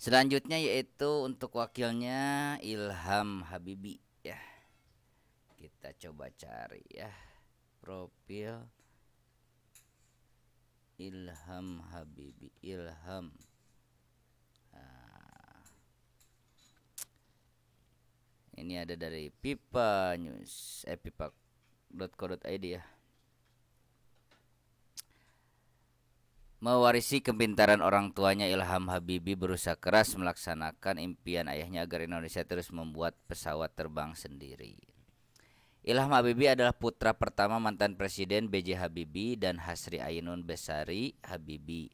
Selanjutnya yaitu untuk wakilnya Ilham Habibi ya. Kita coba cari ya profil Ilham Habibi Ilham. Nah. Ini ada dari Pipa News eh pipa.co.id ya. Mewarisi kepintaran orang tuanya Ilham Habibi berusaha keras melaksanakan impian ayahnya agar Indonesia terus membuat pesawat terbang sendiri. Ilham Habibi adalah putra pertama mantan presiden B.J. Habibi dan Hasri Ainun Besari Habibi.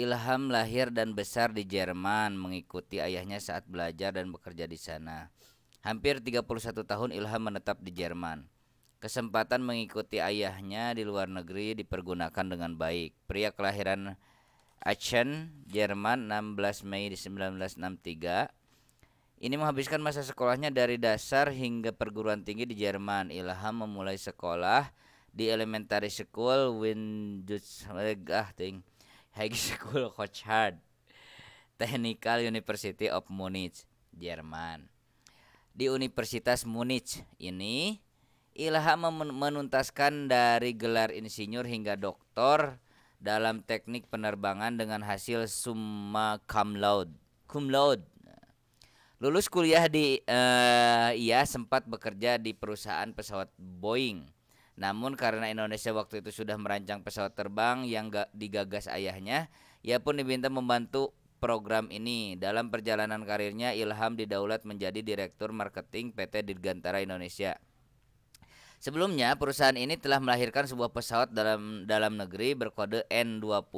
Ilham lahir dan besar di Jerman, mengikuti ayahnya saat belajar dan bekerja di sana. Hampir 31 tahun Ilham menetap di Jerman. Kesempatan mengikuti ayahnya di luar negeri dipergunakan dengan baik. Pria kelahiran Aachen, Jerman 16 Mei 1963 ini menghabiskan masa sekolahnya dari dasar hingga perguruan tinggi di Jerman. Ilham memulai sekolah di Elementary School Windhuschlegating High School Kochard Technical University of Munich, Jerman. Di Universitas Munich ini Ilham menuntaskan dari gelar insinyur hingga doktor dalam teknik penerbangan dengan hasil summa cum laude. Cum laude. Lulus kuliah di uh, ia sempat bekerja di perusahaan pesawat Boeing. Namun karena Indonesia waktu itu sudah merancang pesawat terbang yang digagas ayahnya, ia pun diminta membantu program ini. Dalam perjalanan karirnya, Ilham didaulat menjadi Direktur Marketing PT Dirgantara Indonesia. Sebelumnya, perusahaan ini telah melahirkan sebuah pesawat dalam dalam negeri berkode N20.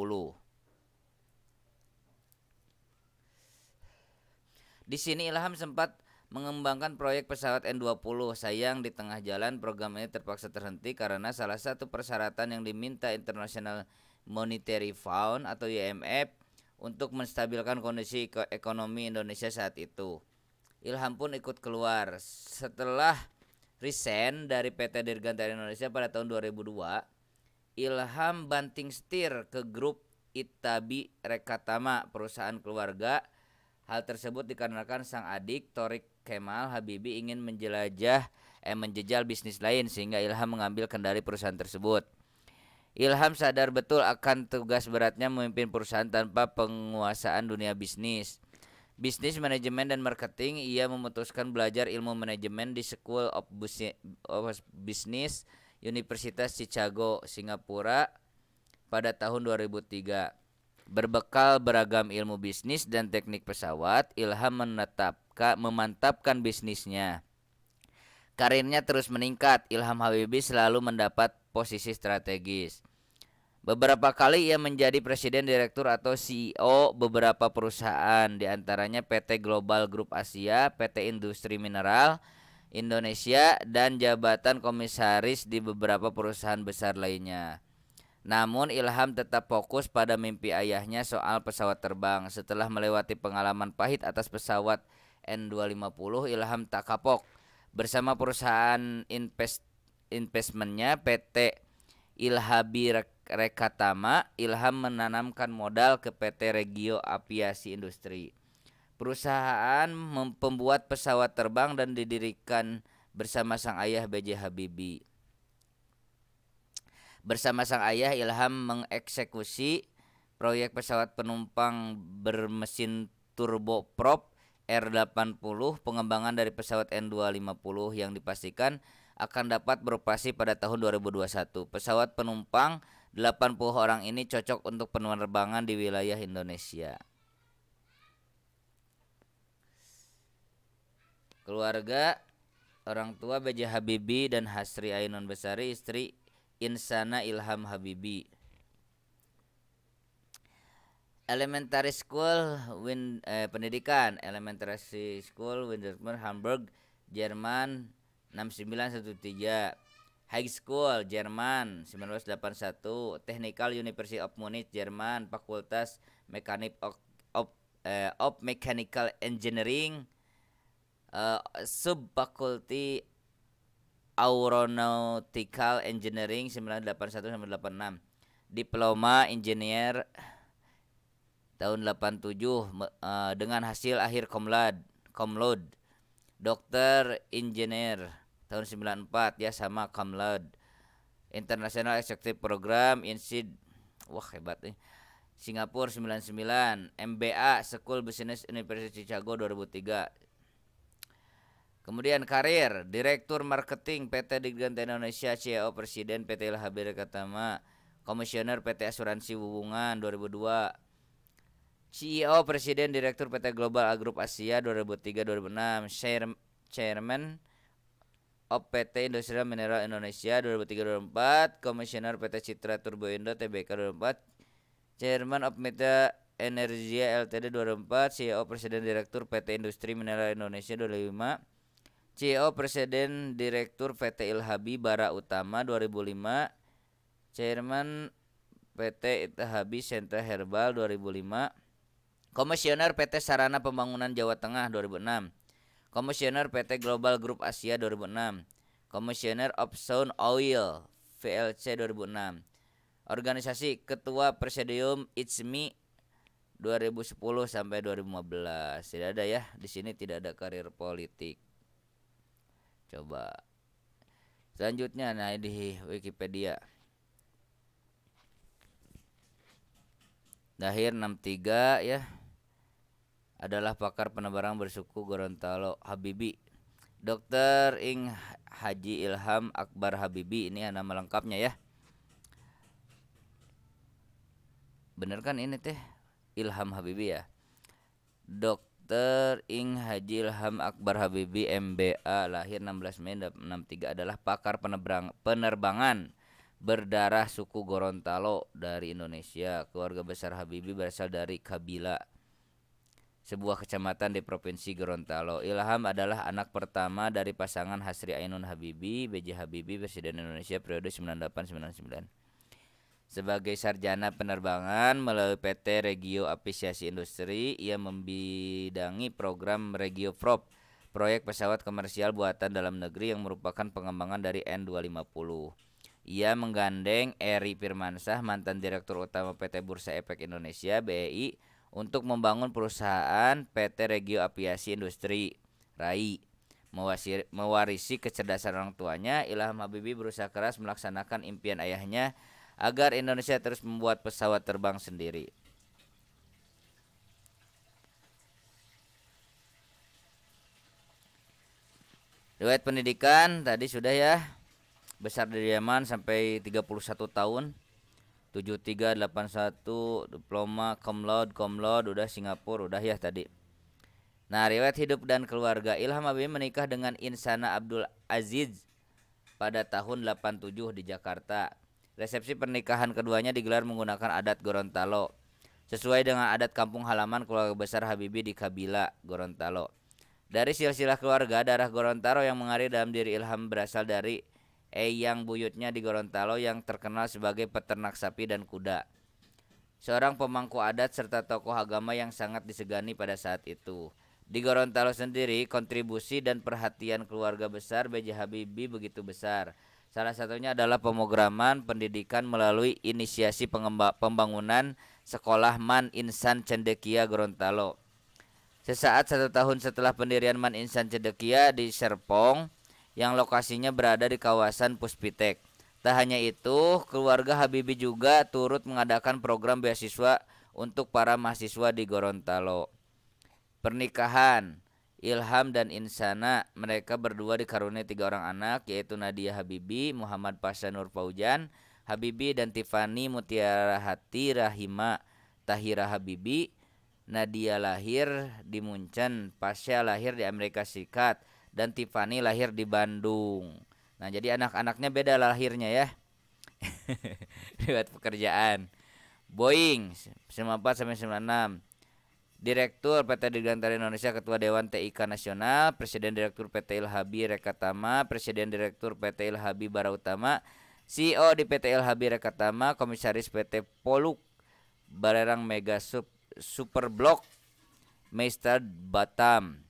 Di sini Ilham sempat mengembangkan proyek pesawat N20. Sayang di tengah jalan program ini terpaksa terhenti karena salah satu persyaratan yang diminta International Monetary Fund atau IMF untuk menstabilkan kondisi ekonomi Indonesia saat itu. Ilham pun ikut keluar. Setelah Risen dari PT Dirgantara Indonesia pada tahun 2002, Ilham banting setir ke grup Itabi Rekatama, perusahaan keluarga. Hal tersebut dikarenakan sang adik Torik Kemal Habibi ingin menjelajah eh menjejal bisnis lain sehingga Ilham mengambil kendali perusahaan tersebut. Ilham sadar betul akan tugas beratnya memimpin perusahaan tanpa penguasaan dunia bisnis. Bisnis manajemen dan marketing, ia memutuskan belajar ilmu manajemen di School of, Business Universitas Chicago, Singapura pada tahun 2003. Berbekal beragam ilmu bisnis dan teknik pesawat, Ilham menetapkan memantapkan bisnisnya. Karirnya terus meningkat. Ilham Habibie selalu mendapat posisi strategis. Beberapa kali ia menjadi presiden direktur atau CEO beberapa perusahaan, diantaranya PT Global Group Asia, PT Industri Mineral Indonesia, dan jabatan komisaris di beberapa perusahaan besar lainnya. Namun Ilham tetap fokus pada mimpi ayahnya soal pesawat terbang. Setelah melewati pengalaman pahit atas pesawat N250, Ilham tak kapok. Bersama perusahaan invest investmentnya PT Ilhabi Rek Rekatama, Ilham menanamkan modal ke PT Regio Aviasi Industri. Perusahaan pembuat pesawat terbang dan didirikan bersama sang ayah B.J. Habibie. Bersama sang ayah, Ilham mengeksekusi proyek pesawat penumpang bermesin turbo prop R80 pengembangan dari pesawat N250 yang dipastikan akan dapat beroperasi pada tahun 2021. Pesawat penumpang 80 orang ini cocok untuk penerbangan di wilayah Indonesia. Keluarga orang tua B.J. Habibi dan Hasri Ainun Besari istri Insana Ilham Habibi. Elementary School Win eh, pendidikan Elementary School Windermere Hamburg Jerman 6913 High School Jerman 1981, Technical University of Munich Jerman, Fakultas Mekanik of, of, eh, of Mechanical Engineering, uh, Subfakulti Aeronautical Engineering 1981 1986, Diploma Engineer tahun 87 uh, eh, dengan hasil akhir komlad, komlod, Dokter Engineer tahun 94 ya sama Kamlad International Executive Program INSID wah hebat nih eh. Singapura 99 MBA School Business University Chicago 2003 Kemudian karir Direktur Marketing PT Diganta Indonesia CEO Presiden PT LHB Katama Komisioner PT Asuransi Hubungan 2002 CEO Presiden Direktur PT Global Agrup Asia 2003-2006 Chairman of PT Industri Mineral Indonesia 2003-2004, Komisioner PT Citra Turbo Indo TBK 2004, Chairman of Meta Energia LTD 2004, CEO Presiden Direktur PT Industri Mineral Indonesia 2005, CEO Presiden Direktur PT Ilhabi Bara Utama 2005, Chairman PT Ilhabi Sentra Herbal 2005, Komisioner PT Sarana Pembangunan Jawa Tengah 2006, Komisioner PT Global Group Asia 2006, Komisioner Sound Oil VLC 2006, Organisasi Ketua Presidium ITSMI 2010 sampai 2015. Tidak ada ya, di sini tidak ada karir politik. Coba selanjutnya nah di Wikipedia. Dahir 63 ya adalah pakar penebaran bersuku Gorontalo Habibi Dr. Ing Haji Ilham Akbar Habibi ini nama lengkapnya ya Bener kan ini teh Ilham Habibi ya Dr. Ing Haji Ilham Akbar Habibi MBA lahir 16 Mei 63 adalah pakar penerbang penerbangan berdarah suku Gorontalo dari Indonesia. Keluarga besar Habibi berasal dari Kabila sebuah kecamatan di Provinsi Gorontalo. Ilham adalah anak pertama dari pasangan Hasri Ainun Habibi, B.J. Habibi, Presiden Indonesia periode 9899. Sebagai sarjana penerbangan melalui PT Regio Apresiasi Industri, ia membidangi program Regio Prop, proyek pesawat komersial buatan dalam negeri yang merupakan pengembangan dari N250. Ia menggandeng Eri Firmansah, mantan Direktur Utama PT Bursa Efek Indonesia, BEI, untuk membangun perusahaan PT Regio Aviasi Industri RAI. mewarisi kecerdasan orang tuanya, Ilham Habibi berusaha keras melaksanakan impian ayahnya agar Indonesia terus membuat pesawat terbang sendiri. Riwayat pendidikan tadi sudah ya. Besar dari Yaman sampai 31 tahun. 7381 diploma komlod komlod udah Singapura udah ya tadi Nah riwayat hidup dan keluarga Ilham Abi menikah dengan Insana Abdul Aziz pada tahun 87 di Jakarta Resepsi pernikahan keduanya digelar menggunakan adat Gorontalo Sesuai dengan adat kampung halaman keluarga besar Habibie di Kabila, Gorontalo Dari silsilah keluarga, darah Gorontalo yang mengalir dalam diri Ilham berasal dari Eyang buyutnya di Gorontalo yang terkenal sebagai peternak sapi dan kuda. Seorang pemangku adat serta tokoh agama yang sangat disegani pada saat itu. Di Gorontalo sendiri, kontribusi dan perhatian keluarga besar B.J. Habibie begitu besar. Salah satunya adalah pemograman pendidikan melalui inisiasi pembangunan sekolah Man Insan Cendekia Gorontalo. Sesaat satu tahun setelah pendirian Man Insan Cendekia di Serpong, yang lokasinya berada di kawasan Puspitek. Tak hanya itu, keluarga Habibi juga turut mengadakan program beasiswa untuk para mahasiswa di Gorontalo. Pernikahan Ilham dan Insana, mereka berdua dikaruniai tiga orang anak yaitu Nadia Habibi, Muhammad Pasha Nur Paujan, Habibi dan Tiffany Mutiara Hati Rahima Tahira Habibi. Nadia lahir di Munchen, Pasha lahir di Amerika Serikat dan Tiffany lahir di Bandung. Nah, jadi anak-anaknya beda lahirnya ya. Lewat pekerjaan. Boeing 94 sampai 96. Direktur PT Dirgantara Indonesia, Ketua Dewan TIK Nasional, Presiden Direktur PT Ilhabi Rekatama, Presiden Direktur PT Ilhabi Utama, CEO di PT Ilhabi Rekatama, Komisaris PT Poluk Barerang Mega Super Block Meister Batam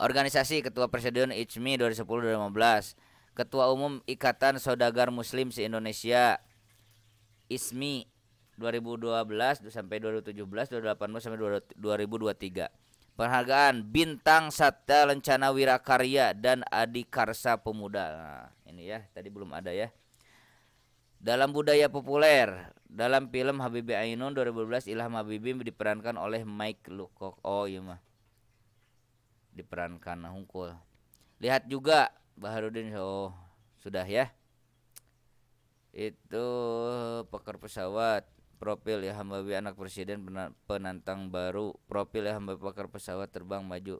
Organisasi Ketua Presiden ICMI 2010-2015, Ketua Umum Ikatan Saudagar Muslim se-Indonesia ISMI 2012 sampai 2017, 2018 sampai 2023. Penghargaan Bintang Satya Lencana Wirakarya dan Adi Karsa Pemuda. Nah, ini ya, tadi belum ada ya. Dalam budaya populer, dalam film Habibie Ainun 2012 Ilham Habibie diperankan oleh Mike Lukok. Oh iya mah diperankan Hungkul. Lihat juga Baharudin oh sudah ya. Itu pakar pesawat profil ya Hambawi anak presiden penantang baru profil ya Hambawi pakar pesawat terbang maju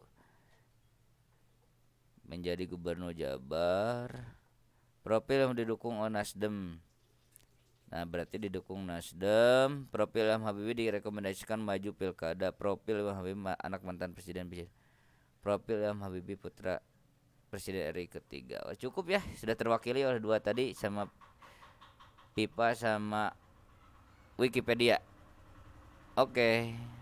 menjadi gubernur Jabar profil yang didukung oleh Nasdem Nah berarti didukung Nasdem Profil Ilham Habibie direkomendasikan maju pilkada Profil Ilham Habibie anak mantan presiden presiden Profil Ilham Habibie Putra Presiden RI ketiga. Wah, oh, cukup ya, sudah terwakili oleh dua tadi sama pipa sama Wikipedia. Oke. Okay.